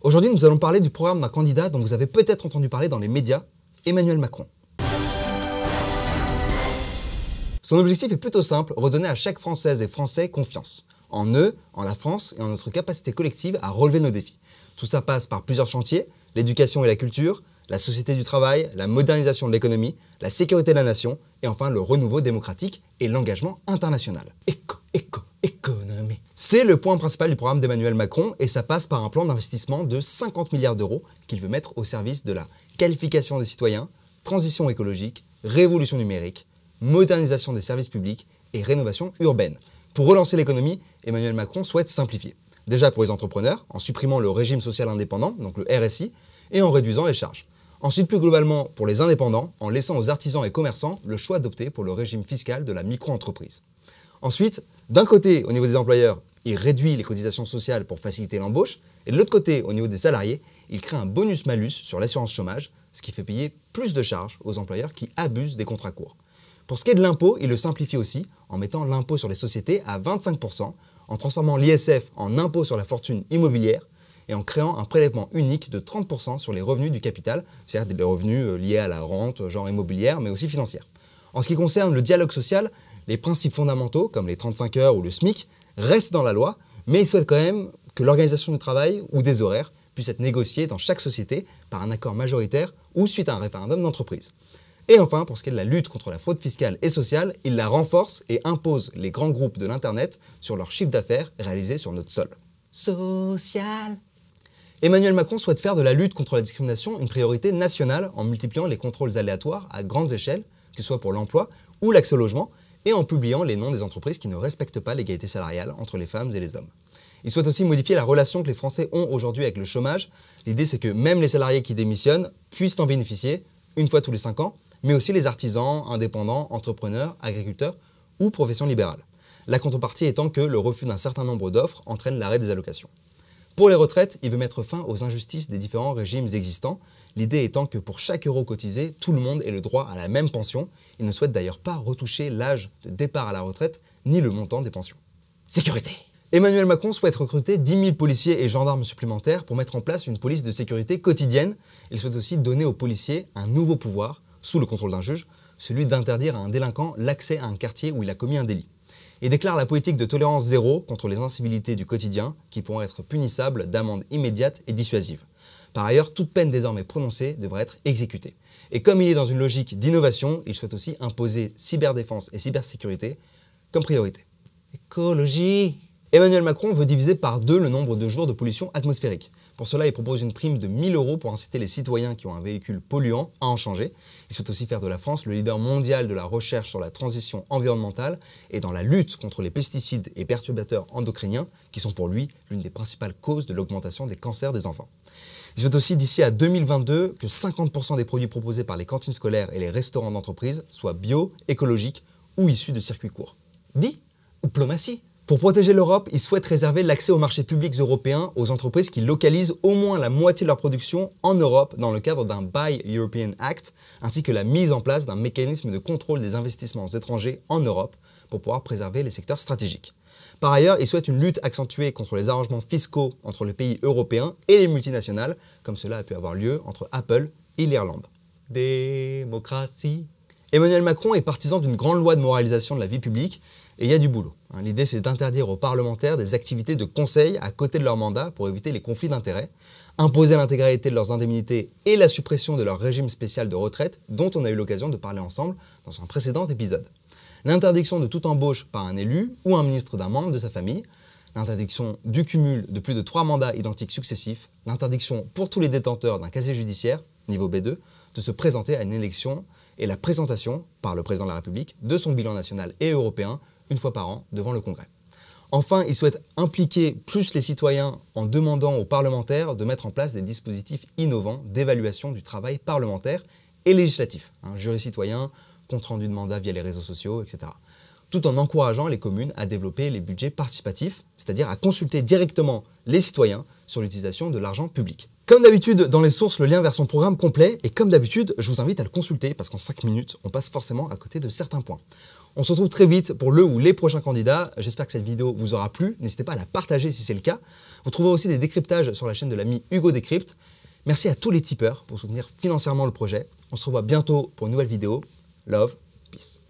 Aujourd'hui, nous allons parler du programme d'un candidat dont vous avez peut-être entendu parler dans les médias, Emmanuel Macron. Son objectif est plutôt simple, redonner à chaque Française et Français confiance en eux, en la France et en notre capacité collective à relever nos défis. Tout ça passe par plusieurs chantiers, l'éducation et la culture, la société du travail, la modernisation de l'économie, la sécurité de la nation, et enfin le renouveau démocratique et l'engagement international. C'est le point principal du programme d'Emmanuel Macron et ça passe par un plan d'investissement de 50 milliards d'euros qu'il veut mettre au service de la qualification des citoyens, transition écologique, révolution numérique, modernisation des services publics et rénovation urbaine. Pour relancer l'économie, Emmanuel Macron souhaite simplifier. Déjà pour les entrepreneurs, en supprimant le régime social indépendant, donc le RSI, et en réduisant les charges. Ensuite, plus globalement, pour les indépendants, en laissant aux artisans et commerçants le choix d'opter pour le régime fiscal de la micro-entreprise. Ensuite, d'un côté, au niveau des employeurs, il réduit les cotisations sociales pour faciliter l'embauche, et de l'autre côté, au niveau des salariés, il crée un bonus-malus sur l'assurance chômage, ce qui fait payer plus de charges aux employeurs qui abusent des contrats courts. Pour ce qui est de l'impôt, il le simplifie aussi en mettant l'impôt sur les sociétés à 25%, en transformant l'ISF en impôt sur la fortune immobilière et en créant un prélèvement unique de 30% sur les revenus du capital, c'est-à-dire les revenus euh, liés à la rente, genre immobilière, mais aussi financière. En ce qui concerne le dialogue social, les principes fondamentaux, comme les 35 heures ou le SMIC, restent dans la loi, mais ils souhaitent quand même que l'organisation du travail ou des horaires puisse être négociée dans chaque société par un accord majoritaire ou suite à un référendum d'entreprise. Et enfin, pour ce qui est de la lutte contre la fraude fiscale et sociale, il la renforce et impose les grands groupes de l'Internet sur leur chiffre d'affaires réalisé sur notre sol. Social Emmanuel Macron souhaite faire de la lutte contre la discrimination une priorité nationale en multipliant les contrôles aléatoires à grandes échelles, que ce soit pour l'emploi ou l'accès au logement, et en publiant les noms des entreprises qui ne respectent pas l'égalité salariale entre les femmes et les hommes. Il souhaite aussi modifier la relation que les Français ont aujourd'hui avec le chômage. L'idée, c'est que même les salariés qui démissionnent puissent en bénéficier une fois tous les cinq ans, mais aussi les artisans, indépendants, entrepreneurs, agriculteurs ou professions libérales. La contrepartie étant que le refus d'un certain nombre d'offres entraîne l'arrêt des allocations. Pour les retraites, il veut mettre fin aux injustices des différents régimes existants, l'idée étant que pour chaque euro cotisé, tout le monde ait le droit à la même pension. Il ne souhaite d'ailleurs pas retoucher l'âge de départ à la retraite ni le montant des pensions. Sécurité Emmanuel Macron souhaite recruter 10 000 policiers et gendarmes supplémentaires pour mettre en place une police de sécurité quotidienne. Il souhaite aussi donner aux policiers un nouveau pouvoir, sous le contrôle d'un juge, celui d'interdire à un délinquant l'accès à un quartier où il a commis un délit. Il déclare la politique de tolérance zéro contre les incivilités du quotidien qui pourront être punissables d'amendes immédiates et dissuasives. Par ailleurs, toute peine désormais prononcée devrait être exécutée. Et comme il est dans une logique d'innovation, il souhaite aussi imposer cyberdéfense et cybersécurité comme priorité. Écologie Emmanuel Macron veut diviser par deux le nombre de jours de pollution atmosphérique. Pour cela, il propose une prime de 1000 euros pour inciter les citoyens qui ont un véhicule polluant à en changer. Il souhaite aussi faire de la France le leader mondial de la recherche sur la transition environnementale et dans la lutte contre les pesticides et perturbateurs endocriniens, qui sont pour lui l'une des principales causes de l'augmentation des cancers des enfants. Il souhaite aussi d'ici à 2022 que 50% des produits proposés par les cantines scolaires et les restaurants d'entreprise soient bio, écologiques ou issus de circuits courts. Dit ou plomatie pour protéger l'Europe, il souhaite réserver l'accès aux marchés publics européens aux entreprises qui localisent au moins la moitié de leur production en Europe dans le cadre d'un Buy European Act, ainsi que la mise en place d'un mécanisme de contrôle des investissements étrangers en Europe pour pouvoir préserver les secteurs stratégiques. Par ailleurs, il souhaite une lutte accentuée contre les arrangements fiscaux entre les pays européens et les multinationales, comme cela a pu avoir lieu entre Apple et l'Irlande. Démocratie Emmanuel Macron est partisan d'une grande loi de moralisation de la vie publique et il y a du boulot. Hein. L'idée, c'est d'interdire aux parlementaires des activités de conseil à côté de leur mandat pour éviter les conflits d'intérêts, imposer l'intégralité de leurs indemnités et la suppression de leur régime spécial de retraite, dont on a eu l'occasion de parler ensemble dans un précédent épisode. L'interdiction de toute embauche par un élu ou un ministre d'un membre de sa famille, l'interdiction du cumul de plus de trois mandats identiques successifs, l'interdiction pour tous les détenteurs d'un casier judiciaire niveau B2, de se présenter à une élection et la présentation par le président de la République de son bilan national et européen une fois par an devant le Congrès. Enfin, il souhaite impliquer plus les citoyens en demandant aux parlementaires de mettre en place des dispositifs innovants d'évaluation du travail parlementaire et législatif, un hein, jury citoyen, compte rendu de mandat via les réseaux sociaux, etc. Tout en encourageant les communes à développer les budgets participatifs, c'est-à-dire à consulter directement les citoyens sur l'utilisation de l'argent public. Comme d'habitude, dans les sources, le lien vers son programme complet, et comme d'habitude, je vous invite à le consulter, parce qu'en 5 minutes, on passe forcément à côté de certains points. On se retrouve très vite pour le ou les prochains candidats. J'espère que cette vidéo vous aura plu. N'hésitez pas à la partager si c'est le cas. Vous trouverez aussi des décryptages sur la chaîne de l'ami Hugo Décrypte. Merci à tous les tipeurs pour soutenir financièrement le projet. On se revoit bientôt pour une nouvelle vidéo. Love, peace.